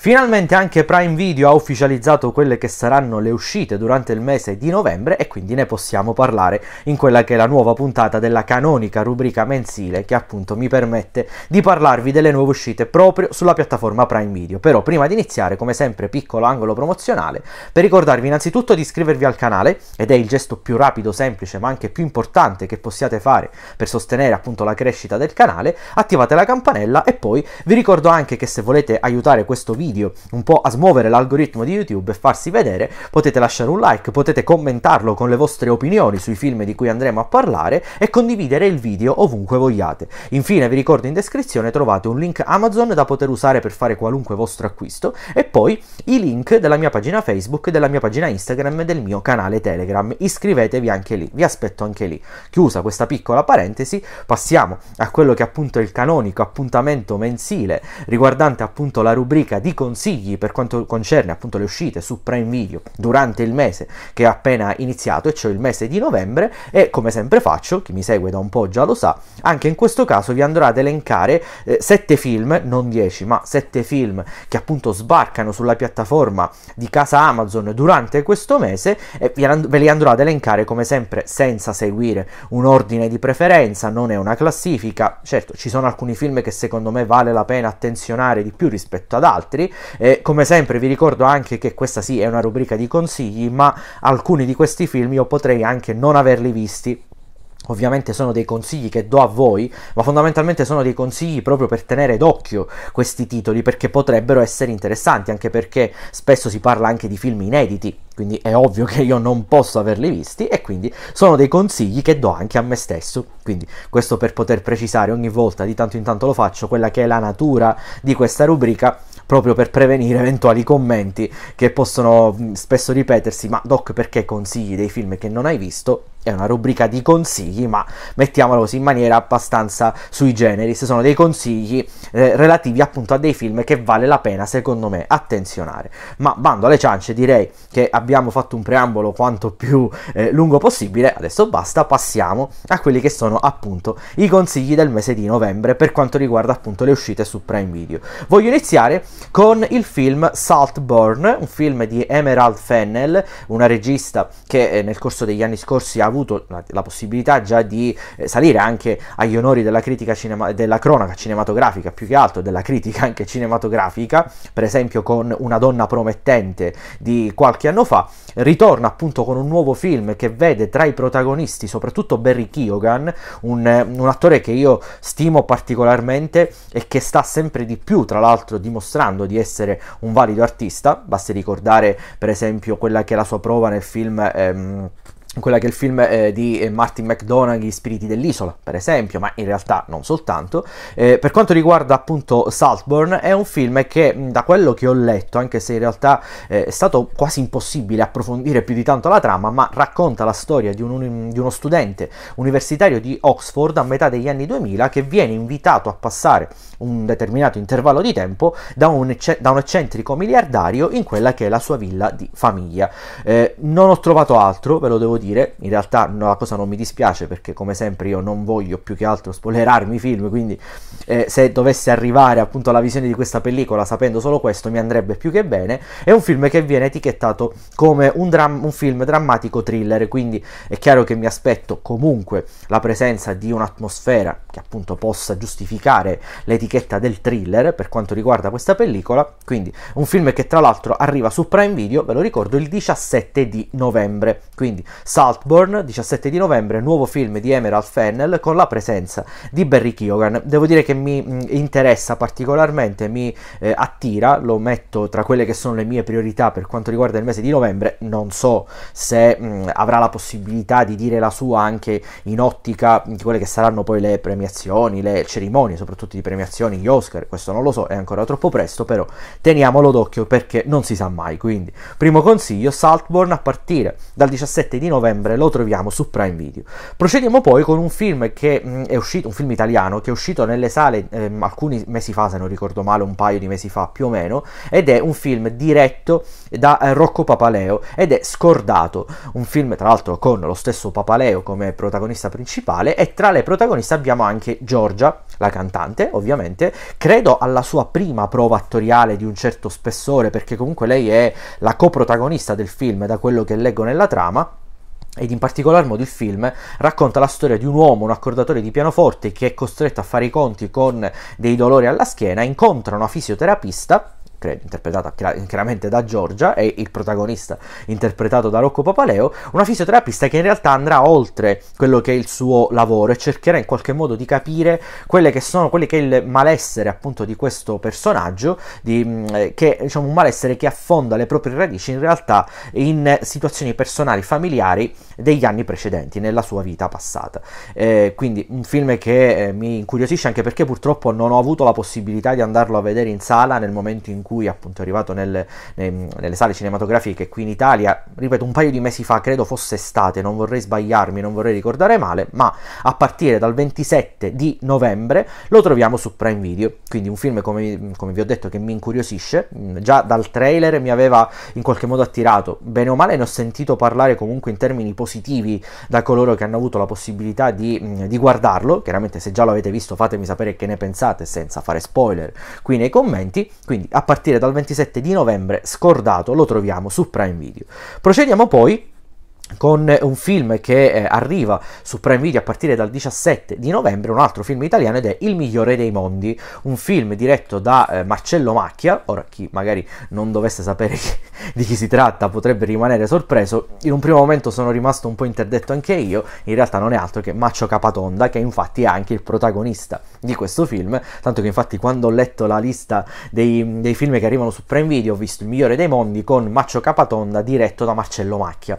Finalmente anche Prime Video ha ufficializzato quelle che saranno le uscite durante il mese di novembre e quindi ne possiamo parlare in quella che è la nuova puntata della canonica rubrica mensile che appunto mi permette di parlarvi delle nuove uscite proprio sulla piattaforma Prime Video. Però prima di iniziare, come sempre, piccolo angolo promozionale per ricordarvi innanzitutto di iscrivervi al canale ed è il gesto più rapido, semplice ma anche più importante che possiate fare per sostenere appunto la crescita del canale, attivate la campanella e poi vi ricordo anche che se volete aiutare questo video video un po' a smuovere l'algoritmo di YouTube e farsi vedere, potete lasciare un like, potete commentarlo con le vostre opinioni sui film di cui andremo a parlare e condividere il video ovunque vogliate. Infine vi ricordo in descrizione trovate un link Amazon da poter usare per fare qualunque vostro acquisto e poi i link della mia pagina Facebook, della mia pagina Instagram e del mio canale Telegram. Iscrivetevi anche lì, vi aspetto anche lì. Chiusa questa piccola parentesi, passiamo a quello che appunto è il canonico appuntamento mensile riguardante appunto la rubrica di consigli per quanto concerne appunto le uscite su Prime Video durante il mese che è appena iniziato, e cioè il mese di novembre, e come sempre faccio, chi mi segue da un po' già lo sa, anche in questo caso vi andrò ad elencare eh, 7 film, non 10, ma 7 film che appunto sbarcano sulla piattaforma di casa Amazon durante questo mese e ve li andrò ad elencare come sempre senza seguire un ordine di preferenza, non è una classifica, certo ci sono alcuni film che secondo me vale la pena attenzionare di più rispetto ad altri, e come sempre vi ricordo anche che questa sì è una rubrica di consigli, ma alcuni di questi film io potrei anche non averli visti Ovviamente sono dei consigli che do a voi, ma fondamentalmente sono dei consigli proprio per tenere d'occhio questi titoli perché potrebbero essere interessanti, anche perché spesso si parla anche di film inediti, quindi è ovvio che io non posso averli visti e quindi sono dei consigli che do anche a me stesso. Quindi questo per poter precisare ogni volta, di tanto in tanto lo faccio, quella che è la natura di questa rubrica proprio per prevenire eventuali commenti che possono spesso ripetersi, ma Doc perché consigli dei film che non hai visto? è una rubrica di consigli, ma mettiamolo così in maniera abbastanza sui generis, sono dei consigli eh, relativi appunto a dei film che vale la pena secondo me attenzionare. Ma bando alle ciance, direi che abbiamo fatto un preambolo quanto più eh, lungo possibile, adesso basta, passiamo a quelli che sono appunto i consigli del mese di novembre per quanto riguarda appunto le uscite su Prime Video. Voglio iniziare con il film Saltburn, un film di Emerald Fennel, una regista che eh, nel corso degli anni scorsi ha avuto avuto la, la possibilità già di eh, salire anche agli onori della, critica cinema, della cronaca cinematografica, più che altro della critica anche cinematografica, per esempio con Una donna promettente di qualche anno fa, ritorna appunto con un nuovo film che vede tra i protagonisti soprattutto Barry Keoghan, un, eh, un attore che io stimo particolarmente e che sta sempre di più, tra l'altro, dimostrando di essere un valido artista. Basti ricordare, per esempio, quella che è la sua prova nel film. Ehm, quella che è il film eh, di eh, Martin McDonagh, I spiriti dell'isola, per esempio, ma in realtà non soltanto. Eh, per quanto riguarda appunto Saltburn, è un film che da quello che ho letto, anche se in realtà eh, è stato quasi impossibile approfondire più di tanto la trama, ma racconta la storia di, un, di uno studente universitario di Oxford a metà degli anni 2000 che viene invitato a passare un determinato intervallo di tempo da un, da un eccentrico miliardario in quella che è la sua villa di famiglia. Eh, non ho trovato altro, ve lo devo dire dire, in realtà no, la cosa non mi dispiace perché come sempre io non voglio più che altro spoilerarmi i film, quindi eh, se dovesse arrivare appunto alla visione di questa pellicola sapendo solo questo mi andrebbe più che bene, è un film che viene etichettato come un, dram- un film drammatico thriller, quindi è chiaro che mi aspetto comunque la presenza di un'atmosfera che appunto possa giustificare l'etichetta del thriller per quanto riguarda questa pellicola, quindi un film che tra l'altro arriva su Prime Video, ve lo ricordo, il 17 di novembre, quindi Saltburn, 17 di novembre, nuovo film di Emerald Fennel con la presenza di Barry Keoghan. Devo dire che mi mm, interessa particolarmente, mi eh, attira, lo metto tra quelle che sono le mie priorità per quanto riguarda il mese di novembre. Non so se mh, mm, avrà la possibilità di dire la sua anche in ottica di quelle che saranno poi le premiazioni, le cerimonie, soprattutto di premiazioni, gli Oscar, questo non lo so, è ancora troppo presto, però teniamolo d'occhio perché non si sa mai. Quindi, primo consiglio, Saltburn a partire dal 17 di novembre novembre lo troviamo su Prime Video. Procediamo poi con un film che mh, mm, è uscito, un film italiano che è uscito nelle sale ehm, alcuni mesi fa, se non ricordo male, un paio di mesi fa più o meno, ed è un film diretto da eh, Rocco Papaleo ed è Scordato, un film tra l'altro con lo stesso Papaleo come protagonista principale e tra le protagoniste abbiamo anche Giorgia, la cantante ovviamente, credo alla sua prima prova attoriale di un certo spessore perché comunque lei è la coprotagonista del film da quello che leggo nella trama ed in particolar modo il film racconta la storia di un uomo, un accordatore di pianoforte che è costretto a fare i conti con dei dolori alla schiena, incontra una fisioterapista credo, interpretata chiaramente da Giorgia e il protagonista interpretato da Rocco Papaleo, una fisioterapista che in realtà andrà oltre quello che è il suo lavoro e cercherà in qualche modo di capire quelle che sono quelli che è il malessere appunto di questo personaggio, di, mm, eh, che diciamo un malessere che affonda le proprie radici in realtà in situazioni personali, familiari degli anni precedenti, nella sua vita passata. Eh, quindi un film che eh, mi incuriosisce anche perché purtroppo non ho avuto la possibilità di andarlo a vedere in sala nel momento in cui cui appunto è arrivato nelle, nelle sale cinematografiche qui in Italia, ripeto, un paio di mesi fa, credo fosse estate, non vorrei sbagliarmi, non vorrei ricordare male, ma a partire dal 27 di novembre lo troviamo su Prime Video, quindi un film come, come vi ho detto che mi incuriosisce, mm, già dal trailer mi aveva in qualche modo attirato, bene o male ne ho sentito parlare comunque in termini positivi da coloro che hanno avuto la possibilità di, mm, di guardarlo, chiaramente se già lo avete visto fatemi sapere che ne pensate senza fare spoiler qui nei commenti, quindi a partire partire dal 27 di novembre, scordato, lo troviamo su Prime Video. Procediamo poi con eh, un film che eh, arriva su Prime Video a partire dal 17 di novembre, un altro film italiano ed è Il migliore dei mondi, un film diretto da eh, Marcello Macchia, ora chi magari non dovesse sapere chi, di chi si tratta potrebbe rimanere sorpreso, in un primo momento sono rimasto un po' interdetto anche io, in realtà non è altro che Maccio Capatonda che infatti è anche il protagonista di questo film, tanto che infatti quando ho letto la lista dei, dei film che arrivano su Prime Video ho visto Il migliore dei mondi con Maccio Capatonda diretto da Marcello Macchia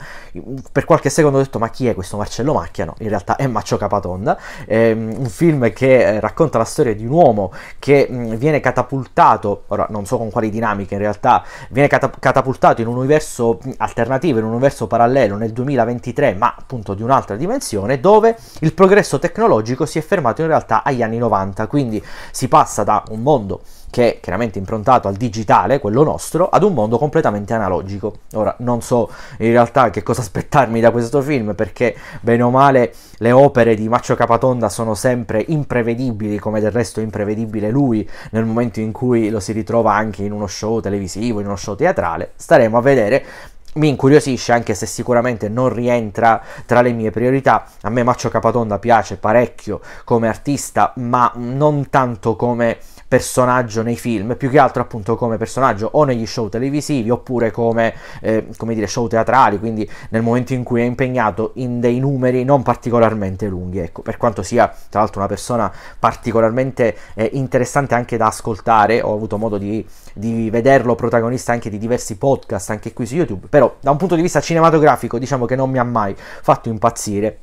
per qualche secondo ho detto ma chi è questo Marcello Macchia? No, in realtà è Maccio Capatonda, è ehm, un film che eh, racconta la storia di un uomo che mm, viene catapultato, ora non so con quali dinamiche in realtà, viene catapultato in un universo mm, alternativo, in un universo parallelo nel 2023, ma appunto di un'altra dimensione, dove il progresso tecnologico si è fermato in realtà agli anni 90, quindi si passa da un mondo che è chiaramente improntato al digitale, quello nostro, ad un mondo completamente analogico. Ora, non so in realtà che cosa aspettarmi da questo film, perché bene o male le opere di Maccio Capatonda sono sempre imprevedibili, come del resto è imprevedibile lui nel momento in cui lo si ritrova anche in uno show televisivo, in uno show teatrale. Staremo a vedere mi incuriosisce anche se sicuramente non rientra tra le mie priorità. A me Maccio Capatonda piace parecchio come artista, ma non tanto come personaggio nei film, più che altro appunto come personaggio o negli show televisivi oppure come, eh, come dire, show teatrali, quindi nel momento in cui è impegnato in dei numeri non particolarmente lunghi, ecco, per quanto sia tra l'altro una persona particolarmente eh, interessante anche da ascoltare, ho avuto modo di, di vederlo protagonista anche di diversi podcast, anche qui su YouTube, però da un punto di vista cinematografico diciamo che non mi ha mai fatto impazzire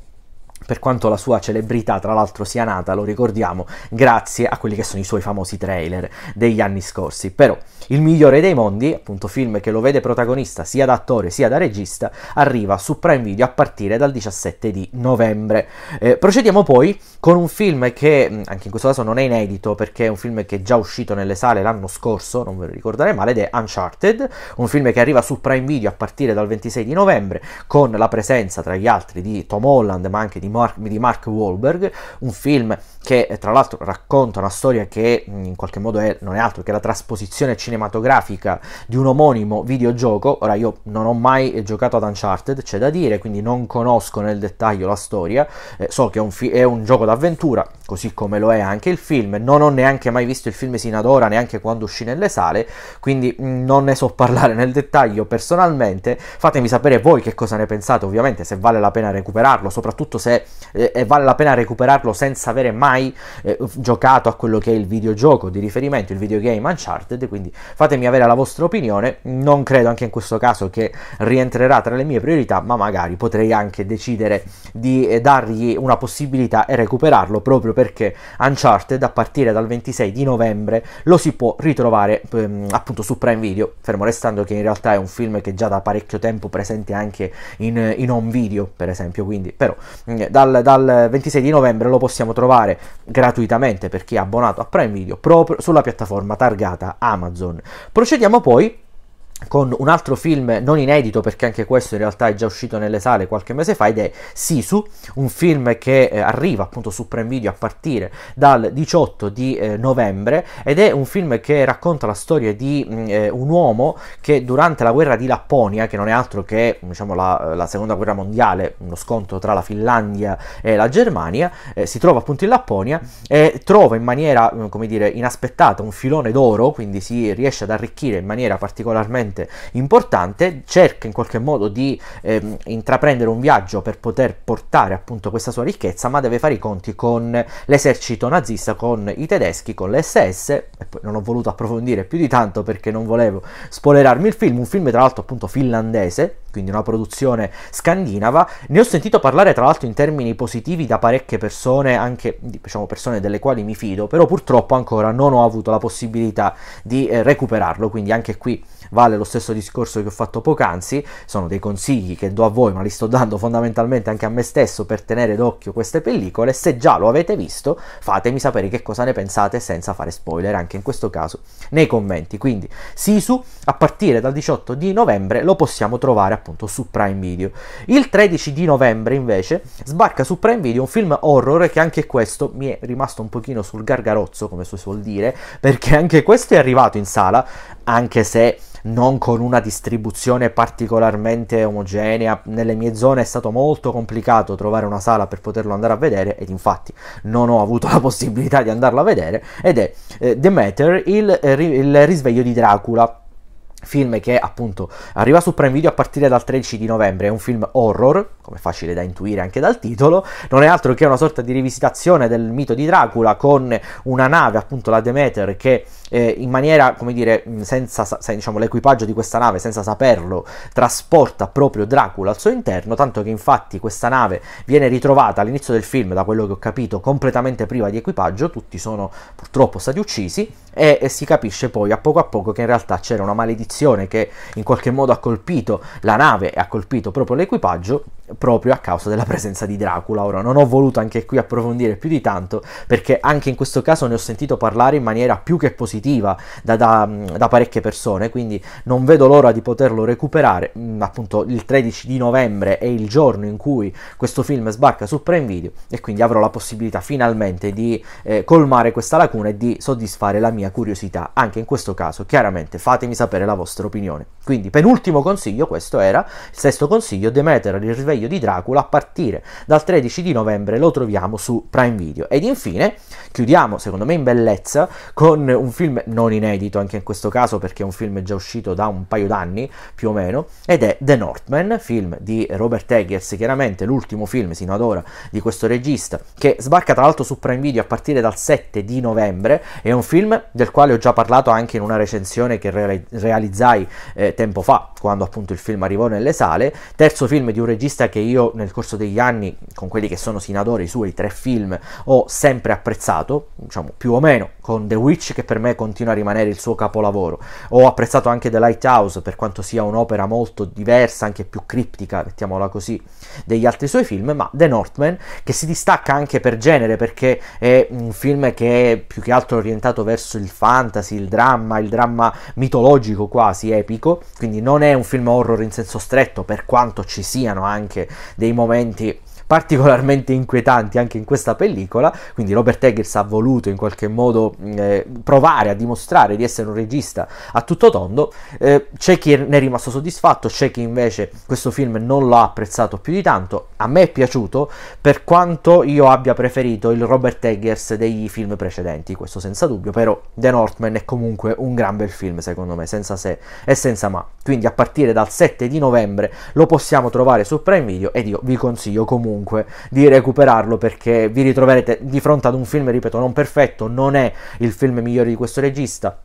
per quanto la sua celebrità tra l'altro sia nata, lo ricordiamo, grazie a quelli che sono i suoi famosi trailer degli anni scorsi. Però Il migliore dei mondi, appunto film che lo vede protagonista sia da attore sia da regista, arriva su Prime Video a partire dal 17 di novembre. Eh, procediamo poi con un film che anche in questo caso non è inedito perché è un film che è già uscito nelle sale l'anno scorso, non ve lo ricordare male, ed è Uncharted, un film che arriva su Prime Video a partire dal 26 di novembre con la presenza tra gli altri di Tom Holland ma anche di Mark, di Mark Wahlberg, un film che tra l'altro racconta una storia che mm, in qualche modo è, non è altro che la trasposizione cinematografica di un omonimo videogioco. Ora io non ho mai giocato ad Uncharted, c'è da dire, quindi non conosco nel dettaglio la storia, eh, so che è un, fi- è un gioco d'avventura, così come lo è anche il film, non ho neanche mai visto il film sino ad ora, neanche quando uscì nelle sale, quindi mm, non ne so parlare nel dettaglio personalmente, fatemi sapere voi che cosa ne pensate, ovviamente se vale la pena recuperarlo, soprattutto se e vale la pena recuperarlo senza avere mai eh, giocato a quello che è il videogioco di riferimento, il videogame Uncharted, quindi fatemi avere la vostra opinione, non credo anche in questo caso che rientrerà tra le mie priorità, ma magari potrei anche decidere di eh, dargli una possibilità e recuperarlo proprio perché Uncharted a partire dal 26 di novembre lo si può ritrovare ehm, appunto su Prime Video, fermo restando che in realtà è un film che già da parecchio tempo presente anche in, in home video per esempio, quindi però eh, dal, dal, 26 di novembre lo possiamo trovare gratuitamente per chi è abbonato a Prime Video proprio sulla piattaforma targata Amazon. Procediamo poi con un altro film non inedito perché anche questo in realtà è già uscito nelle sale qualche mese fa ed è Sisu, un film che eh, arriva appunto su Prime Video a partire dal 18 di eh, novembre ed è un film che racconta la storia di mm, eh, un uomo che durante la guerra di Lapponia, che non è altro che diciamo, la, la, seconda guerra mondiale, uno scontro tra la Finlandia e la Germania, eh, si trova appunto in Lapponia e trova in maniera, mm, come dire, inaspettata un filone d'oro, quindi si riesce ad arricchire in maniera particolarmente sufficientemente importante, cerca in qualche modo di ehm, intraprendere un viaggio per poter portare appunto questa sua ricchezza, ma deve fare i conti con l'esercito nazista, con i tedeschi, con l'SS. non ho voluto approfondire più di tanto perché non volevo spoilerarmi il film, un film tra l'altro appunto finlandese, quindi una produzione scandinava. Ne ho sentito parlare tra l'altro in termini positivi da parecchie persone, anche diciamo persone delle quali mi fido, però purtroppo ancora non ho avuto la possibilità di eh, recuperarlo, quindi anche qui vale lo stesso discorso che ho fatto poc'anzi, sono dei consigli che do a voi, ma li sto dando fondamentalmente anche a me stesso per tenere d'occhio queste pellicole. Se già lo avete visto, fatemi sapere che cosa ne pensate senza fare spoiler, anche in questo caso nei commenti. Quindi Sisu a partire dal 18 di novembre lo possiamo trovare appunto su Prime Video. Il 13 di novembre invece sbarca su Prime Video un film horror che anche questo mi è rimasto un pochino sul gargarozzo, come si suol dire, perché anche questo è arrivato in sala, anche se non con una distribuzione particolarmente omogenea. Nelle mie zone è stato molto complicato trovare una sala per poterlo andare a vedere ed infatti non ho avuto la possibilità di andarlo a vedere ed è eh, Matter, il, eh, il risveglio di Dracula film che appunto arriva su Prime Video a partire dal 13 di novembre, è un film horror, come facile da intuire anche dal titolo, non è altro che una sorta di rivisitazione del mito di Dracula con una nave, appunto la Demeter, che eh, in maniera, come dire, senza, se, diciamo, l'equipaggio di questa nave, senza saperlo, trasporta proprio Dracula al suo interno, tanto che infatti questa nave viene ritrovata all'inizio del film, da quello che ho capito, completamente priva di equipaggio, tutti sono purtroppo stati uccisi e, e si capisce poi a poco a poco che in realtà c'era una maledizione maledizione che in qualche modo ha colpito la nave e ha colpito proprio l'equipaggio proprio a causa della presenza di Dracula. Ora non ho voluto anche qui approfondire più di tanto perché anche in questo caso ne ho sentito parlare in maniera più che positiva da, da, da parecchie persone, quindi non vedo l'ora di poterlo recuperare. Mm, appunto il 13 di novembre è il giorno in cui questo film sbarca su Prime Video e quindi avrò la possibilità finalmente di eh, colmare questa lacuna e di soddisfare la mia curiosità. Anche in questo caso chiaramente fatemi sapere la vostra opinione. Quindi, penultimo consiglio, questo era il sesto consiglio, Demeter, il risveglio di Dracula, a partire dal 13 di novembre lo troviamo su Prime Video. Ed infine, chiudiamo, secondo me in bellezza, con un film non inedito anche in questo caso, perché è un film già uscito da un paio d'anni, più o meno, ed è The Northman, film di Robert Eggers, chiaramente l'ultimo film sino ad ora di questo regista, che sbarca tra l'altro su Prime Video a partire dal 7 di novembre, è un film del quale ho già parlato anche in una recensione che realizzavo analizzai eh, tempo fa, quando appunto il film arrivò nelle sale. Terzo film di un regista che io nel corso degli anni, con quelli che sono sino ad ora i suoi tre film, ho sempre apprezzato, diciamo più o meno, con The Witch che per me continua a rimanere il suo capolavoro. Ho apprezzato anche The Lighthouse per quanto sia un'opera molto diversa, anche più criptica, mettiamola così, degli altri suoi film, ma The Northman che si distacca anche per genere perché è un film che è più che altro orientato verso il fantasy, il dramma, il dramma mitologico quasi epico, quindi non è un film horror in senso stretto, per quanto ci siano anche dei momenti particolarmente inquietanti anche in questa pellicola, quindi Robert Eggers ha voluto in qualche modo eh, provare a dimostrare di essere un regista a tutto tondo, eh, c'è chi ne è rimasto soddisfatto, c'è chi invece questo film non l'ha apprezzato più di tanto, a me è piaciuto per quanto io abbia preferito il Robert Eggers dei film precedenti, questo senza dubbio, però The Northman è comunque un gran bel film secondo me, senza se e senza ma quindi a partire dal 7 di novembre lo possiamo trovare su Prime Video ed io vi consiglio comunque di recuperarlo perché vi ritroverete di fronte ad un film, ripeto, non perfetto, non è il film migliore di questo regista,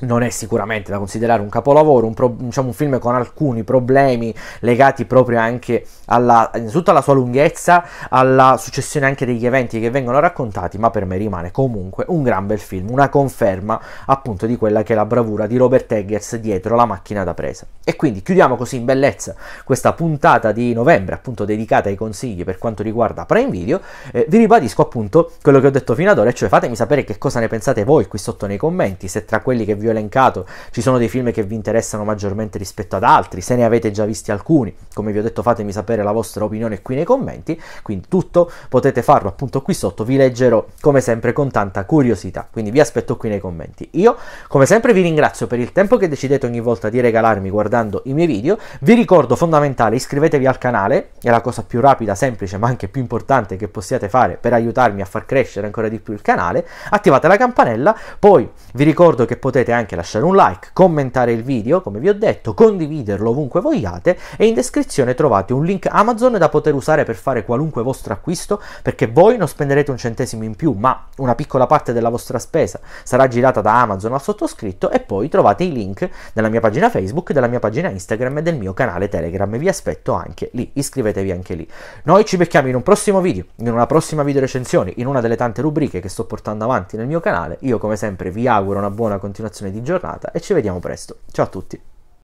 non è sicuramente da considerare un capolavoro, un, pro, diciamo un film con alcuni problemi legati proprio anche alla, innanzitutto alla sua lunghezza, alla successione anche degli eventi che vengono raccontati, ma per me rimane comunque un gran bel film, una conferma appunto di quella che è la bravura di Robert Eggers dietro la macchina da presa. E quindi chiudiamo così in bellezza questa puntata di novembre, appunto dedicata ai consigli per quanto riguarda Prime Video. Eh, vi ribadisco appunto quello che ho detto fino ad ora, cioè fatemi sapere che cosa ne pensate voi qui sotto nei commenti, se tra quelli che vi vi ho elencato, ci sono dei film che vi interessano maggiormente rispetto ad altri, se ne avete già visti alcuni, come vi ho detto fatemi sapere la vostra opinione qui nei commenti, quindi tutto potete farlo appunto qui sotto, vi leggerò come sempre con tanta curiosità, quindi vi aspetto qui nei commenti. Io come sempre vi ringrazio per il tempo che decidete ogni volta di regalarmi guardando i miei video, vi ricordo fondamentale iscrivetevi al canale, è la cosa più rapida, semplice ma anche più importante che possiate fare per aiutarmi a far crescere ancora di più il canale, attivate la campanella, poi vi ricordo che potete potete anche lasciare un like, commentare il video, come vi ho detto, condividerlo ovunque vogliate e in descrizione trovate un link Amazon da poter usare per fare qualunque vostro acquisto, perché voi non spenderete un centesimo in più, ma una piccola parte della vostra spesa sarà girata da Amazon al sottoscritto e poi trovate i link della mia pagina Facebook, della mia pagina Instagram e del mio canale Telegram. Vi aspetto anche lì, iscrivetevi anche lì. Noi ci becchiamo in un prossimo video, in una prossima video recensione, in una delle tante rubriche che sto portando avanti nel mio canale. Io come sempre vi auguro una buona continuazione di giornata e ci vediamo presto. Ciao a tutti!